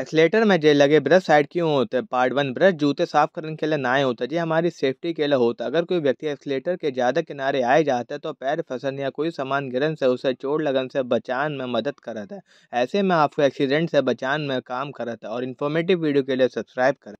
accelerator में जे लगे brush side क्यों होते हैं पार्ट वन ब्रश जूते साफ करने के लिए नाए होता है ये हमारी सेफ्टी के लिए होता है अगर कोई व्यक्ति एक्सलेटर के ज़्यादा किनारे आए जाता है तो पैर फसन या कोई सामान गिरन से उसे चोट लगन से बचान में मदद करता है ऐसे में आपको एक्सीडेंट से बचान में काम करता है और इन्फॉर्मेटिव वीडियो के लिए सब्सक्राइब करें